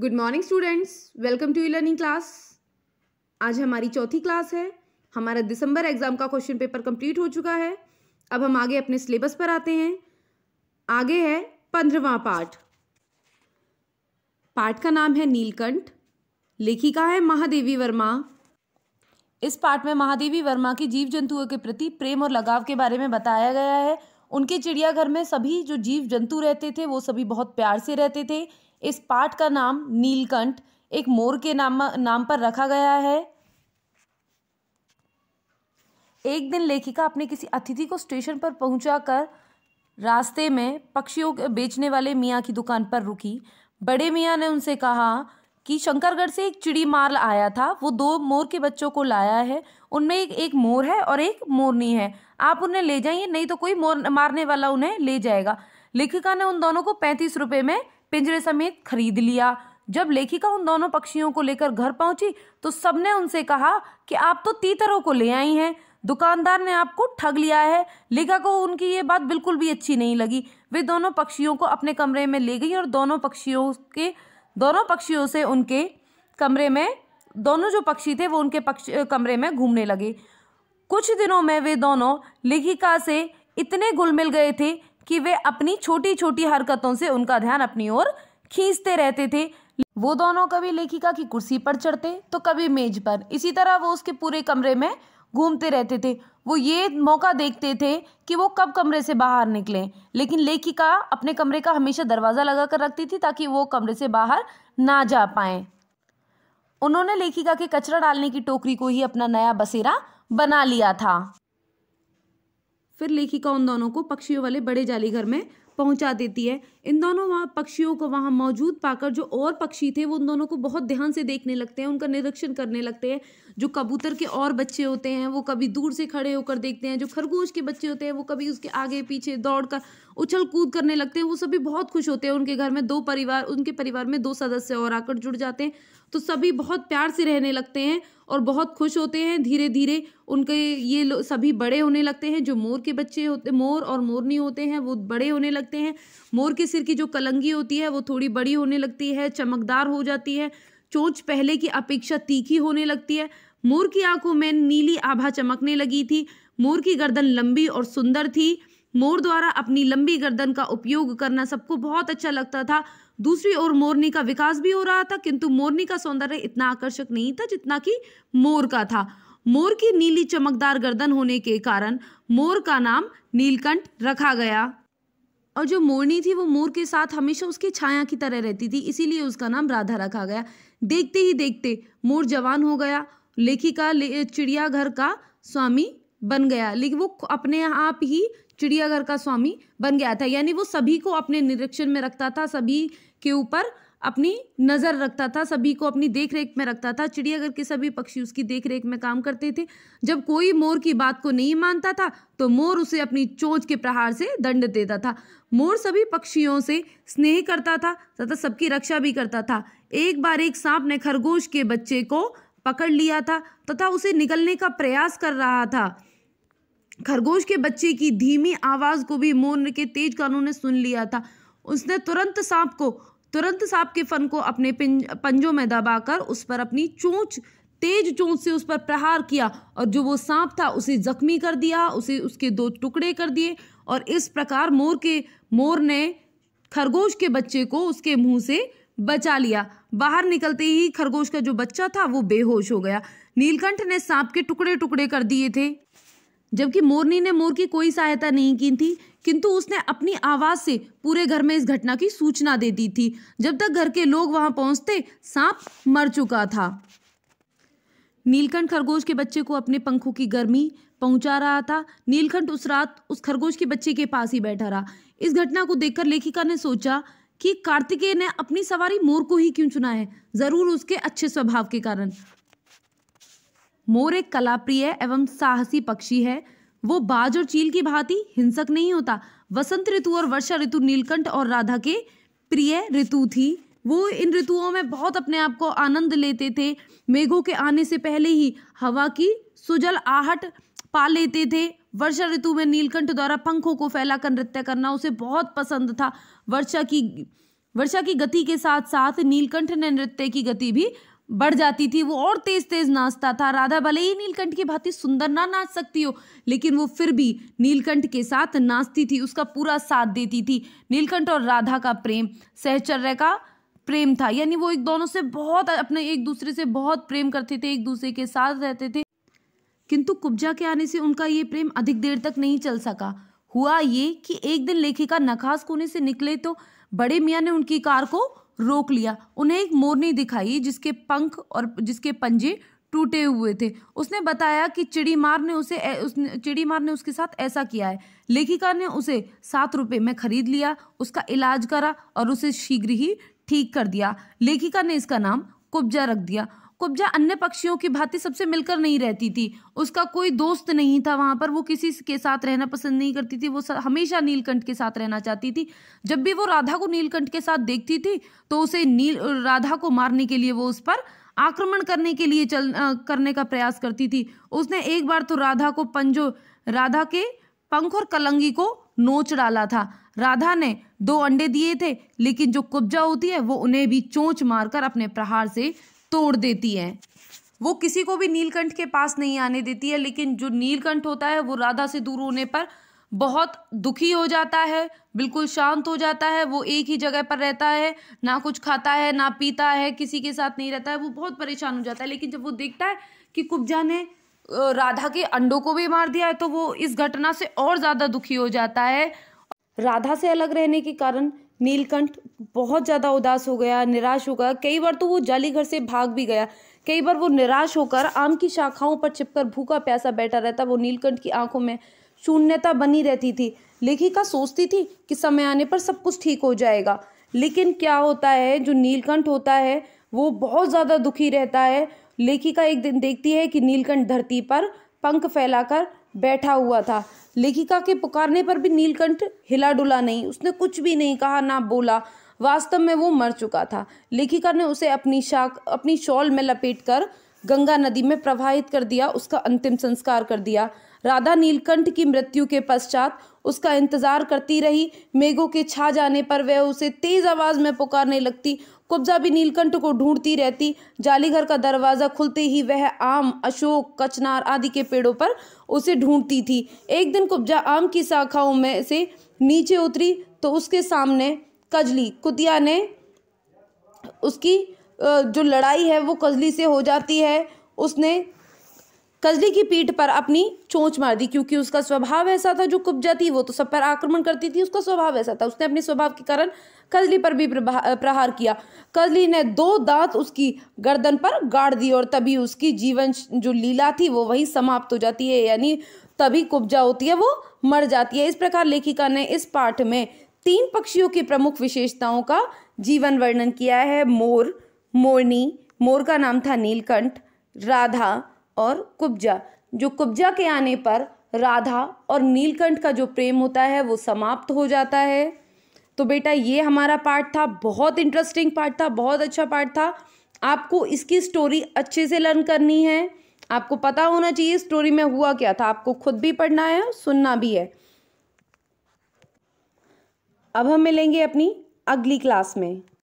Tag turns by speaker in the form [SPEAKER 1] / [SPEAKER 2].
[SPEAKER 1] good morning students welcome to learning class आज हमारी चौथी क्लास है हमारा दिसंबर एग्ज़ाम का क्वेश्चन पेपर कंप्लीट हो चुका है अब हम आगे अपने सिलेबस पर आते हैं आगे है पंद्रवा पाठ पाठ का नाम है नीलकंठ लेखिका है महादेवी वर्मा इस पाठ में महादेवी वर्मा की जीव जंतुओं के प्रति प्रेम और लगाव के बारे में बताया गया है उनके चिड़ियाघर में सभी जो जीव जंतु रहते थे वो सभी बहुत प्यार से रहते थे इस पाठ का नाम नीलकंठ एक मोर के नाम नाम पर रखा गया है एक दिन लेखिका अपने किसी अतिथि को स्टेशन पर पहुंचाकर रास्ते में पक्षियों के बेचने वाले मियाँ की दुकान पर रुकी बड़े मियाँ ने उनसे कहा कि शंकरगढ़ से एक चिड़ी माल आया था वो दो मोर के बच्चों को लाया है उनमें एक एक मोर है और एक मोरनी है आप उन्हें ले जाइए नहीं तो कोई मोर मारने वाला उन्हें ले जाएगा लेखिका ने उन दोनों को पैंतीस रुपये में पिंजरे समेत खरीद लिया जब लेखिका उन दोनों पक्षियों को लेकर घर पहुंची तो सबने उनसे कहा कि आप तो तीतरों को ले आई हैं दुकानदार ने आपको ठग लिया है लेखा को उनकी ये बात बिल्कुल भी अच्छी नहीं लगी वे दोनों पक्षियों को अपने कमरे में ले गई और दोनों पक्षियों के दोनों पक्षियों से उनके कमरे में दोनों जो पक्षी थे वो उनके पक्ष कमरे में घूमने लगे कुछ दिनों में वे दोनों लेखिका से इतने घुल मिल गए थे कि वे अपनी छोटी छोटी हरकतों से उनका ध्यान अपनी ओर खींचते रहते थे वो दोनों कभी लेखिका की कुर्सी पर चढ़ते तो कभी मेज पर इसी तरह वो उसके पूरे कमरे में घूमते रहते थे वो ये मौका देखते थे कि वो कब कमरे से बाहर निकलें लेकिन लेखिका अपने कमरे का हमेशा दरवाज़ा लगा कर रखती थी ताकि वो कमरे से बाहर ना जा पाए उन्होंने लेखिका के कचरा डालने की टोकरी को ही अपना नया बसेरा बना लिया था फिर लेखिका उन दोनों को पक्षियों वाले बड़े जाली घर में पहुंचा देती है इन दोनों वहाँ पक्षियों को वहाँ मौजूद पाकर जो और पक्षी थे वो उन दोनों को बहुत ध्यान से देखने लगते हैं उनका निरीक्षण करने लगते हैं जो कबूतर के और बच्चे होते हैं वो कभी दूर से खड़े होकर देखते हैं जो खरगोश के बच्चे होते हैं वो कभी उसके आगे पीछे दौड़ कर उछल कूद करने लगते हैं वो सभी बहुत खुश होते हैं उनके घर में दो परिवार उनके परिवार में दो सदस्य और आकर जुड़ जाते हैं तो सभी बहुत प्यार से रहने लगते हैं और बहुत खुश होते हैं धीरे धीरे उनके ये सभी बड़े होने लगते हैं जो मोर के बच्चे होते मोर और मोरनी होते हैं वो बड़े होने लगते लगते हैं मोर के सिर की जो कलंगी होती है वो थोड़ी बड़ी होने लगती है चमकदार हो जाती है चोंच पहले की अपेक्षा तीखी होने लगती है मोर की आंखों में नीली आभा चमकने लगी थी मोर की गर्दन लंबी और सुंदर थी मोर द्वारा अपनी लंबी गर्दन का उपयोग करना सबको बहुत अच्छा लगता था दूसरी ओर मोरनी का विकास भी हो रहा था किंतु मोरनी का सौंदर्य इतना आकर्षक नहीं था जितना कि मोर का था मोर की नीली चमकदार गर्दन होने के कारण मोर का नाम नीलकंठ रखा गया और जो मोरनी थी वो मोर के साथ हमेशा उसकी छाया की तरह रहती थी इसीलिए उसका नाम राधा रखा गया देखते ही देखते मोर जवान हो गया लेखिका ले, चिड़ियाघर का स्वामी बन गया लेकिन वो अपने आप ही चिड़ियाघर का स्वामी बन गया था यानी वो सभी को अपने निरीक्षण में रखता था सभी के ऊपर अपनी नज़र रखता था सभी को अपनी देख रेख में रखता था चिड़ियाघर के सभी पक्षी उसकी देख रेख में काम करते थे जब कोई मोर की बात को नहीं मानता था तो मोर उसे अपनी चोंच के प्रहार से दंड देता था मोर सभी पक्षियों से स्नेह करता था तथा सबकी रक्षा भी करता था एक बार एक सांप ने खरगोश के बच्चे को पकड़ लिया था तथा उसे निकलने का प्रयास कर रहा था खरगोश के बच्चे की धीमी आवाज़ को भी मोर के तेज कानों ने सुन लिया था उसने तुरंत सांप को तुरंत सांप के फन को अपने पंजों में दबाकर उस पर अपनी चोंच तेज चोंच से उस पर प्रहार किया और जो वो सांप था उसे जख्मी कर दिया उसे उसके दो टुकड़े कर दिए और इस प्रकार मोर के मोर ने खरगोश के बच्चे को उसके मुंह से बचा लिया बाहर निकलते ही खरगोश का जो बच्चा था वो बेहोश हो गया नीलकंठ ने सांप के टुकड़े टुकड़े कर दिए थे जबकि मोरनी ने मोर की कोई सहायता नहीं की थी किंतु उसने अपनी आवाज़ से पूरे घर में इस घटना की सूचना दे दी थी जब तक घर के लोग वहां पहुंचते सांप मर चुका था नीलकंठ खरगोश के बच्चे को अपने पंखों की गर्मी पहुंचा रहा था नीलकंठ उस रात उस खरगोश के बच्चे के पास ही बैठा रहा इस घटना को देखकर लेखिका ने सोचा कि कार्तिकेय ने अपनी सवारी मोर को ही क्यों चुना है जरूर उसके अच्छे स्वभाव के कारण मोर एक कलाप्रिय एवं साहसी पक्षी है वो बाज और चील की भांति हिंसक नहीं होता वसंत ऋतु और वर्षा ऋतु नीलकंठ और राधा के प्रिय ऋतु थी वो इन ऋतुओं में बहुत अपने आप को आनंद लेते थे मेघों के आने से पहले ही हवा की सुजल आहट पा लेते थे वर्षा ऋतु में नीलकंठ द्वारा पंखों को फैलाकर नृत्य करना उसे बहुत पसंद था वर्षा की वर्षा की गति के साथ साथ नीलकंठ ने नृत्य की गति भी बढ़ जाती थी वो और तेज तेज नाचता था राधा भले ही नीलकंठ की भांति सुंदर ना नाच सकती हो लेकिन वो फिर भी नीलकंठ के साथ नाचती थी उसका पूरा साथ देती थी नीलकंठ और राधा का प्रेम सहचर्य का प्रेम था यानी वो एक दोनों से बहुत अपने एक दूसरे से बहुत प्रेम करते थे एक दूसरे के साथ रहते थे किंतु कुब्जा के आने से उनका ये प्रेम अधिक देर तक नहीं चल सका हुआ ये कि एक दिन लेखिका नखास कोने से निकले तो बड़े मियाँ ने उनकी कार को रोक लिया उन्हें एक मोरनी दिखाई जिसके पंख और जिसके पंजे टूटे हुए थे उसने बताया कि चिड़ीमार ने उसे उसने चिड़ीमार ने उसके साथ ऐसा किया है लेखिका ने उसे सात रुपये में खरीद लिया उसका इलाज करा और उसे शीघ्र ही ठीक कर दिया लेखिका ने इसका नाम कुब्जा रख दिया कुब्जा अन्य पक्षियों की भांति सबसे मिलकर नहीं रहती थी उसका कोई दोस्त नहीं था वहां पर वो किसी के साथ रहना पसंद नहीं करती थी वो हमेशा नीलकंठ के साथ रहना चाहती थी जब भी वो राधा को नीलकंठ के साथ देखती थी तो उसे नील राधा को मारने के लिए वो उस पर आक्रमण करने के लिए चल आ, करने का प्रयास करती थी उसने एक बार तो राधा को पंजो राधा के पंख और कलंगी को नोच डाला था राधा ने दो अंडे दिए थे लेकिन जो कुब्जा होती है वो उन्हें भी चोंच मारकर अपने प्रहार से तोड़ देती है वो किसी को भी नीलकंठ के पास नहीं आने देती है लेकिन जो नीलकंठ होता है वो राधा से दूर होने पर बहुत दुखी हो जाता है बिल्कुल शांत हो जाता है वो एक ही जगह पर रहता है ना कुछ खाता है ना पीता है किसी के साथ नहीं रहता है वो बहुत परेशान हो जाता है लेकिन जब वो देखता है कि कुब्जा ने राधा के अंडों को भी मार दिया है तो वो इस घटना से और ज़्यादा दुखी हो जाता है राधा से अलग रहने के कारण नीलकंठ बहुत ज़्यादा उदास हो गया निराश हो गया कई बार तो वो जाली घर से भाग भी गया कई बार वो निराश होकर आम की शाखाओं पर छिपकर भूखा प्यासा बैठा रहता वो नीलकंठ की आंखों में शून्यता बनी रहती थी लेखिका सोचती थी कि समय आने पर सब कुछ ठीक हो जाएगा लेकिन क्या होता है जो नीलकंठ होता है वो बहुत ज़्यादा दुखी रहता है लेखिका एक दिन देखती है कि नीलकंठ धरती पर पंख फैलाकर बैठा हुआ था लेखिका के पुकारने पर भी नीलकंठ हिला डुला नहीं उसने कुछ भी नहीं कहा ना बोला वास्तव में वो मर चुका था लेखिका ने उसे अपनी शाख अपनी शॉल में लपेट कर गंगा नदी में प्रवाहित कर दिया उसका अंतिम संस्कार कर दिया राधा नीलकंठ की मृत्यु के पश्चात उसका इंतजार करती रही मेघों के छा जाने पर वह उसे तेज आवाज में पुकारने लगती कुब्जा भी नीलकंठ को ढूंढती रहती जालीघर का दरवाजा खुलते ही वह आम अशोक कचनार आदि के पेड़ों पर उसे ढूंढती थी एक दिन कुब्जा आम की शाखाओं में से नीचे उतरी तो उसके सामने कजली कुतिया ने उसकी जो लड़ाई है वो कजली से हो जाती है उसने कजली की पीठ पर अपनी चोंच मार दी क्योंकि उसका स्वभाव ऐसा था जो कुब्जा थी वो तो सब पर आक्रमण करती थी उसका स्वभाव ऐसा था उसने अपने स्वभाव के कारण कजली पर भी प्रहार किया कजली ने दो दांत उसकी गर्दन पर गाड़ दी और तभी उसकी जीवन जो लीला थी वो वही समाप्त हो जाती है यानी तभी कुब्जा होती है वो मर जाती है इस प्रकार लेखिका ने इस पाठ में तीन पक्षियों की प्रमुख विशेषताओं का जीवन वर्णन किया है मोर मोरनी मोर का नाम था नीलकंठ राधा और कुब्जा जो कुब्जा के आने पर राधा और नीलकंठ का जो प्रेम होता है वो समाप्त हो जाता है तो बेटा ये हमारा पार्ट था बहुत इंटरेस्टिंग पार्ट था बहुत अच्छा पार्ट था आपको इसकी स्टोरी अच्छे से लर्न करनी है आपको पता होना चाहिए स्टोरी में हुआ क्या था आपको खुद भी पढ़ना है और सुनना भी है अब हम मिलेंगे अपनी अगली क्लास में